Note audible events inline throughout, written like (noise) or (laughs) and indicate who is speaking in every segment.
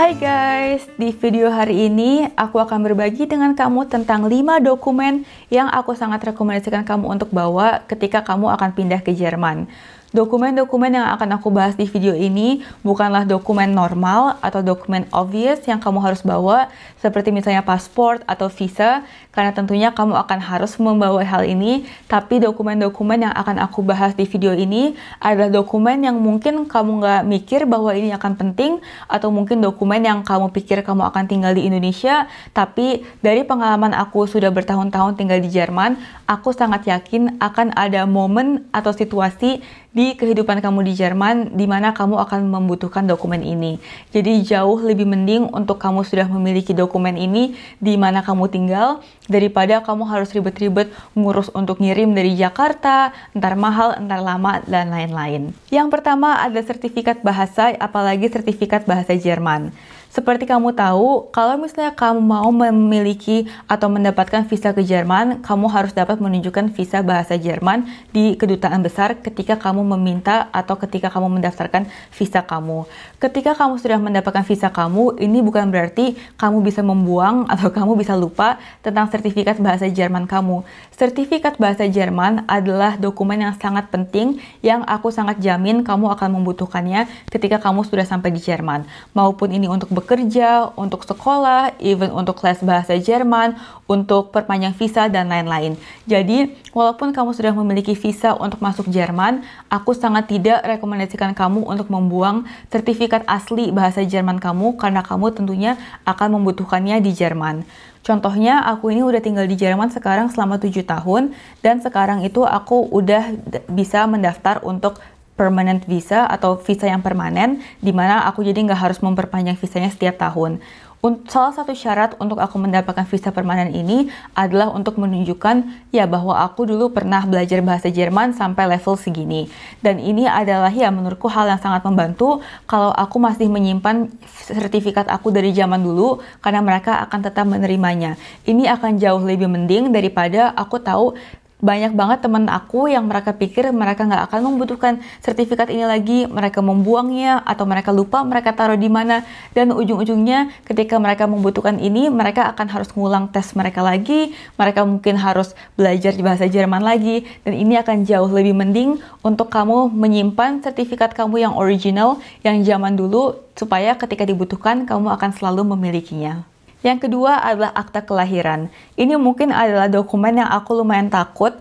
Speaker 1: Hai guys, di video hari ini aku akan berbagi dengan kamu tentang 5 dokumen yang aku sangat rekomendasikan kamu untuk bawa ketika kamu akan pindah ke Jerman. Dokumen-dokumen yang akan aku bahas di video ini bukanlah dokumen normal atau dokumen obvious yang kamu harus bawa, seperti misalnya paspor atau visa, karena tentunya kamu akan harus membawa hal ini, tapi dokumen-dokumen yang akan aku bahas di video ini adalah dokumen yang mungkin kamu nggak mikir bahwa ini akan penting, atau mungkin dokumen yang kamu pikir kamu akan tinggal di Indonesia, tapi dari pengalaman aku sudah bertahun-tahun tinggal di Jerman, aku sangat yakin akan ada momen atau situasi di kehidupan kamu di Jerman di mana kamu akan membutuhkan dokumen ini. Jadi jauh lebih mending untuk kamu sudah memiliki dokumen ini di mana kamu tinggal daripada kamu harus ribet-ribet ngurus untuk ngirim dari Jakarta, entar mahal, entar lama dan lain-lain. Yang pertama ada sertifikat bahasa apalagi sertifikat bahasa Jerman. Seperti kamu tahu, kalau misalnya kamu mau memiliki atau mendapatkan visa ke Jerman, kamu harus dapat menunjukkan visa bahasa Jerman di kedutaan besar ketika kamu meminta atau ketika kamu mendaftarkan visa kamu. Ketika kamu sudah mendapatkan visa kamu, ini bukan berarti kamu bisa membuang (laughs) atau kamu bisa lupa tentang sertifikat bahasa Jerman kamu. Sertifikat bahasa Jerman adalah dokumen yang sangat penting yang aku sangat jamin kamu akan membutuhkannya ketika kamu sudah sampai di Jerman, maupun ini untuk bekerja, untuk sekolah, even untuk kelas bahasa Jerman, untuk perpanjang visa, dan lain-lain. Jadi, walaupun kamu sudah memiliki visa untuk masuk Jerman, aku sangat tidak rekomendasikan kamu untuk membuang sertifikat asli bahasa Jerman kamu karena kamu tentunya akan membutuhkannya di Jerman. Contohnya, aku ini udah tinggal di Jerman sekarang selama 7 tahun, dan sekarang itu aku udah bisa mendaftar untuk permanent visa atau visa yang permanen, di mana aku jadi nggak harus memperpanjang visanya setiap tahun. Untuk salah satu syarat untuk aku mendapatkan visa permanen ini adalah untuk menunjukkan ya bahwa aku dulu pernah belajar bahasa Jerman sampai level segini. Dan ini adalah ya menurutku hal yang sangat membantu kalau aku masih menyimpan sertifikat aku dari zaman dulu karena mereka akan tetap menerimanya. Ini akan jauh lebih mending daripada aku tahu banyak banget teman aku yang mereka pikir mereka nggak akan membutuhkan sertifikat ini lagi, mereka membuangnya atau mereka lupa mereka taruh di mana dan ujung-ujungnya ketika mereka membutuhkan ini mereka akan harus ngulang tes mereka lagi, mereka mungkin harus belajar bahasa Jerman lagi dan ini akan jauh lebih mending untuk kamu menyimpan sertifikat kamu yang original yang zaman dulu supaya ketika dibutuhkan kamu akan selalu memilikinya. Yang kedua adalah akta kelahiran. Ini mungkin adalah dokumen yang aku lumayan takut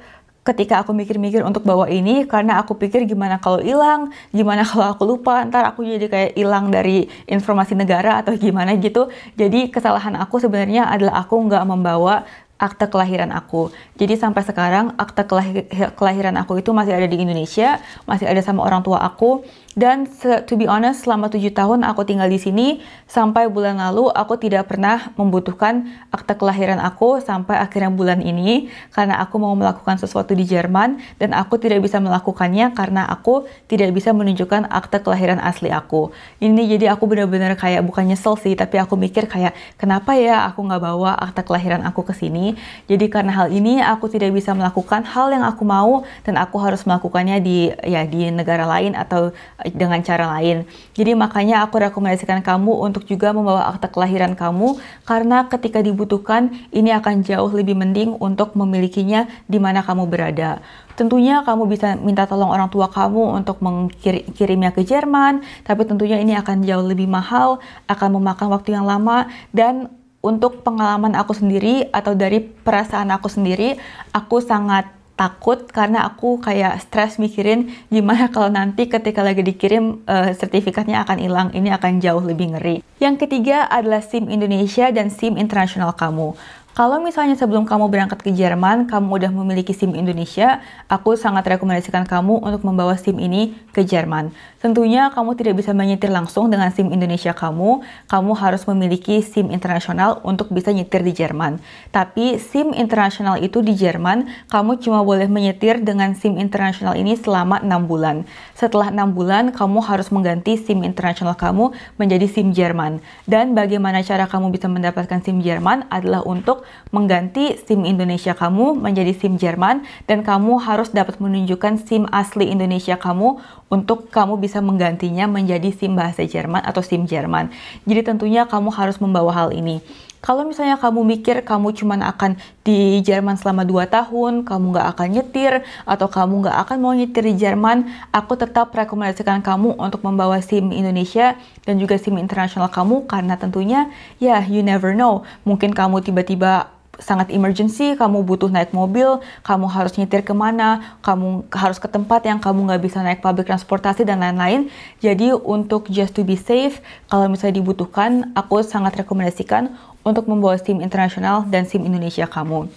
Speaker 1: ketika aku mikir-mikir untuk bawa ini karena aku pikir gimana kalau hilang, gimana kalau aku lupa, ntar aku jadi kayak hilang dari informasi negara atau gimana gitu. Jadi kesalahan aku sebenarnya adalah aku nggak membawa akta kelahiran aku. Jadi sampai sekarang akta kelahir kelahiran aku itu masih ada di Indonesia, masih ada sama orang tua aku. Dan to be honest, selama tujuh tahun aku tinggal di sini, sampai bulan lalu aku tidak pernah membutuhkan akta kelahiran aku sampai akhirnya bulan ini, karena aku mau melakukan sesuatu di Jerman, dan aku tidak bisa melakukannya karena aku tidak bisa menunjukkan akta kelahiran asli aku. Ini jadi aku benar-benar kayak, bukan nyesel sih, tapi aku mikir kayak, kenapa ya aku nggak bawa akta kelahiran aku ke sini? Jadi karena hal ini, aku tidak bisa melakukan hal yang aku mau, dan aku harus melakukannya di ya di negara lain atau dengan cara lain. Jadi makanya aku rekomendasikan kamu untuk juga membawa akte kelahiran kamu karena ketika dibutuhkan ini akan jauh lebih mending untuk memilikinya di mana kamu berada. Tentunya kamu bisa minta tolong orang tua kamu untuk mengirimnya ke Jerman, tapi tentunya ini akan jauh lebih mahal, akan memakan waktu yang lama dan untuk pengalaman aku sendiri atau dari perasaan aku sendiri, aku sangat takut karena aku kayak stres mikirin gimana (laughs) kalau nanti ketika lagi dikirim uh, sertifikatnya akan hilang, ini akan jauh lebih ngeri. Yang ketiga adalah SIM Indonesia dan SIM internasional kamu. Kalau misalnya sebelum kamu berangkat ke Jerman, kamu udah memiliki SIM Indonesia, aku sangat rekomendasikan kamu untuk membawa SIM ini ke Jerman. Tentunya kamu tidak bisa menyetir langsung dengan SIM Indonesia kamu, kamu harus memiliki SIM internasional untuk bisa nyetir di Jerman. Tapi SIM internasional itu di Jerman, kamu cuma boleh menyetir dengan SIM internasional ini selama 6 bulan. Setelah 6 bulan, kamu harus mengganti SIM internasional kamu menjadi SIM Jerman. Dan bagaimana cara kamu bisa mendapatkan SIM Jerman adalah untuk mengganti SIM Indonesia kamu menjadi SIM Jerman dan kamu harus dapat menunjukkan SIM asli Indonesia kamu untuk kamu bisa menggantinya menjadi SIM bahasa Jerman atau SIM Jerman. Jadi tentunya kamu harus membawa hal ini. Kalau misalnya kamu mikir kamu cuma akan di Jerman selama 2 tahun, kamu nggak akan nyetir, atau kamu nggak akan mau nyetir di Jerman, aku tetap rekomendasikan kamu untuk membawa SIM Indonesia dan juga SIM internasional kamu, karena tentunya ya you never know, mungkin kamu tiba-tiba sangat emergency, kamu butuh naik mobil, kamu harus nyetir kemana, kamu harus ke tempat yang kamu nggak bisa naik public transportasi dan lain-lain. Jadi untuk just to be safe, kalau misalnya dibutuhkan, aku sangat rekomendasikan untuk membawa tim internasional dan tim Indonesia kamu.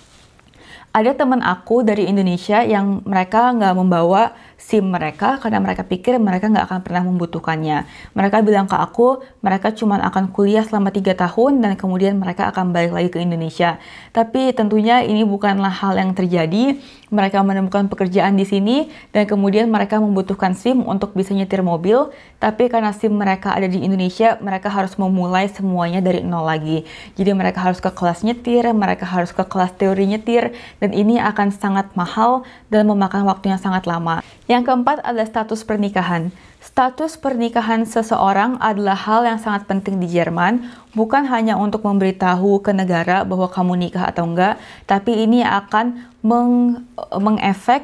Speaker 1: Ada teman aku dari Indonesia yang mereka nggak membawa SIM mereka karena mereka pikir mereka nggak akan pernah membutuhkannya. Mereka bilang ke aku, mereka cuma akan kuliah selama 3 tahun dan kemudian mereka akan balik lagi ke Indonesia. Tapi tentunya ini bukanlah hal yang terjadi. Mereka menemukan pekerjaan di sini dan kemudian mereka membutuhkan SIM untuk bisa nyetir mobil. Tapi karena SIM mereka ada di Indonesia, mereka harus memulai semuanya dari nol lagi. Jadi mereka harus ke kelas nyetir, mereka harus ke kelas teori nyetir, dan ini akan sangat mahal dan memakan waktunya sangat lama. Yang keempat adalah status pernikahan. Status pernikahan seseorang adalah hal yang sangat penting di Jerman, bukan hanya untuk memberitahu ke negara bahwa kamu nikah atau enggak, tapi ini akan meng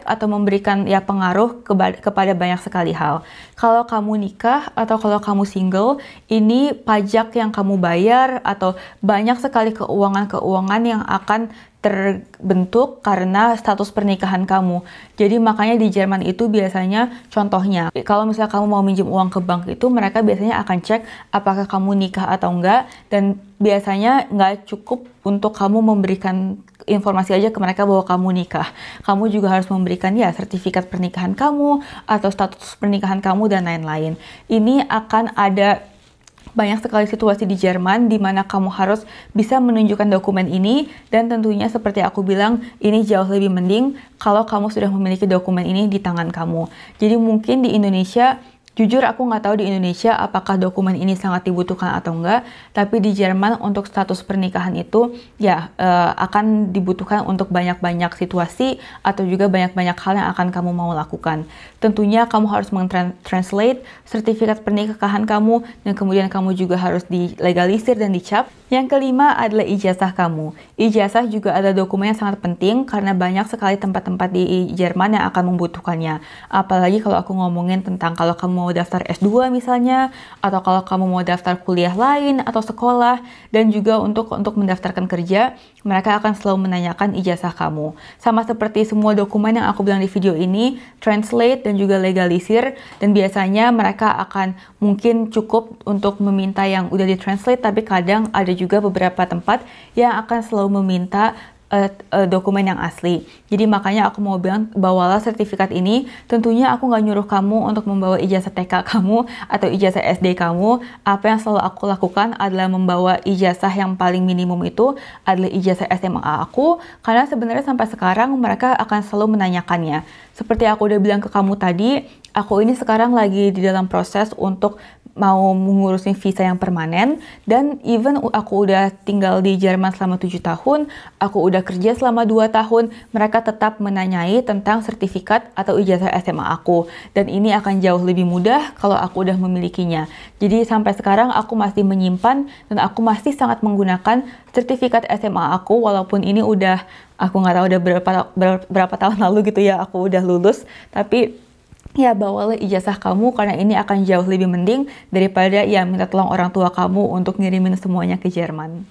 Speaker 1: atau memberikan ya pengaruh kepada banyak sekali hal. Kalau kamu nikah atau kalau kamu single, ini pajak yang kamu bayar atau banyak sekali keuangan-keuangan yang akan terbentuk karena status pernikahan kamu. Jadi makanya di Jerman itu biasanya contohnya kalau misalnya kamu mau minjem uang ke bank itu mereka biasanya akan cek apakah kamu nikah atau enggak dan biasanya nggak cukup untuk kamu memberikan informasi aja ke mereka bahwa kamu nikah. Kamu juga harus memberikan ya sertifikat pernikahan kamu atau status pernikahan kamu dan lain-lain. Ini akan ada banyak sekali situasi di Jerman di mana kamu harus bisa menunjukkan dokumen ini dan tentunya seperti aku bilang ini jauh lebih mending kalau kamu sudah memiliki dokumen ini di tangan kamu. Jadi mungkin di Indonesia Jujur aku nggak tahu di Indonesia apakah dokumen ini sangat dibutuhkan atau enggak, tapi di Jerman untuk status pernikahan itu ya uh, akan dibutuhkan untuk banyak-banyak situasi atau juga banyak-banyak hal yang akan kamu mau lakukan. Tentunya kamu harus mentranslate sertifikat pernikahan kamu dan kemudian kamu juga harus dilegalisir dan dicap. Yang kelima adalah ijazah kamu. Ijazah juga ada dokumen yang sangat penting karena banyak sekali tempat-tempat di Jerman yang akan membutuhkannya. Apalagi kalau aku ngomongin tentang kalau kamu mau daftar S2 misalnya atau kalau kamu mau daftar kuliah lain atau sekolah dan juga untuk untuk mendaftarkan kerja mereka akan selalu menanyakan ijazah kamu. Sama seperti semua dokumen yang aku bilang di video ini, translate dan juga legalisir, dan biasanya mereka akan mungkin cukup untuk meminta yang udah ditranslate, tapi kadang ada juga beberapa tempat yang akan selalu meminta Eh, eh, dokumen yang asli. Jadi makanya aku mau bilang bawalah sertifikat ini. Tentunya aku nggak nyuruh kamu untuk membawa ijazah TK kamu atau ijazah SD kamu. Apa yang selalu aku lakukan adalah membawa ijazah yang paling minimum itu adalah ijazah SMA aku. Karena sebenarnya sampai sekarang mereka akan selalu menanyakannya. Seperti aku udah bilang ke kamu tadi, aku ini sekarang lagi di dalam proses untuk mau mengurusin visa yang permanen dan even aku udah tinggal di Jerman selama tujuh tahun, aku udah kerja selama dua tahun, mereka tetap menanyai tentang sertifikat atau ijazah SMA aku dan ini akan jauh lebih mudah kalau aku udah memilikinya. Jadi sampai sekarang aku masih menyimpan dan aku masih sangat menggunakan sertifikat SMA aku walaupun ini udah aku nggak tahu udah berapa berapa tahun (laughs) lalu gitu ya aku udah lulus tapi ya bawalah ijazah kamu karena ini akan jauh lebih mending daripada ya minta tolong orang tua kamu untuk ngirimin semuanya ke Jerman.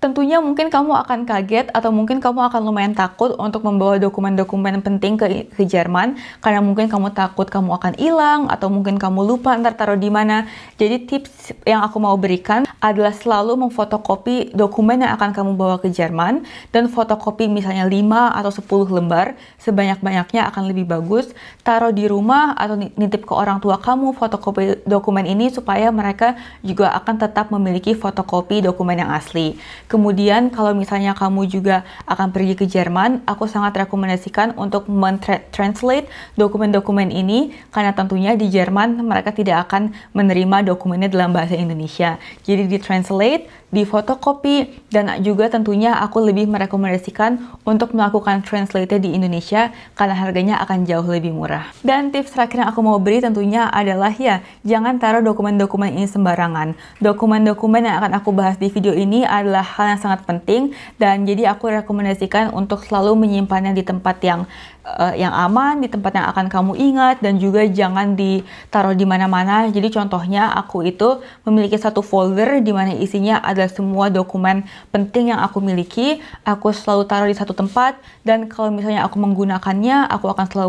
Speaker 1: Tentunya mungkin kamu akan kaget atau mungkin kamu akan lumayan takut untuk membawa dokumen-dokumen penting ke, ke Jerman karena mungkin kamu takut kamu akan hilang atau mungkin kamu lupa ntar taruh di mana. Jadi tips yang aku mau berikan adalah selalu memfotokopi dokumen yang akan kamu bawa ke Jerman dan fotokopi misalnya 5 atau 10 lembar sebanyak-banyaknya akan lebih bagus. Taruh di rumah atau nitip ke orang tua kamu fotokopi dokumen ini supaya mereka juga akan tetap memiliki fotokopi dokumen yang asli. Kemudian kalau misalnya kamu juga akan pergi ke Jerman, aku sangat rekomendasikan untuk mentranslate dokumen-dokumen ini karena tentunya di Jerman mereka tidak akan menerima dokumennya dalam bahasa Indonesia. Jadi ditranslate, difotokopi, dan juga tentunya aku lebih merekomendasikan untuk melakukan translate di Indonesia karena harganya akan jauh lebih murah. Dan tips terakhir yang aku mau beri tentunya adalah ya, jangan taruh dokumen-dokumen ini sembarangan. Dokumen-dokumen yang akan aku bahas di video ini adalah hal yang sangat penting dan jadi aku rekomendasikan untuk selalu menyimpannya di tempat yang uh, yang aman, di tempat yang akan kamu ingat, dan juga jangan ditaruh di mana-mana. Jadi contohnya aku itu memiliki satu folder di mana isinya ada semua dokumen penting yang aku miliki. Aku selalu taruh di satu tempat, dan kalau misalnya aku menggunakannya, aku akan selalu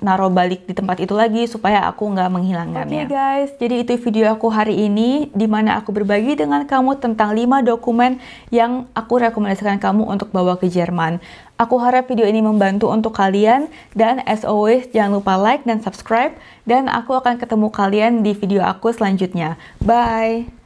Speaker 1: menaruh balik di tempat itu lagi supaya aku nggak menghilangkannya. Oke okay, guys, jadi itu video aku hari ini di mana aku berbagi dengan kamu tentang 5 dokumen yang aku rekomendasikan kamu untuk bawa ke Jerman. Aku harap video ini membantu untuk kalian dan as always jangan lupa like dan subscribe dan aku akan ketemu kalian di video aku selanjutnya. Bye!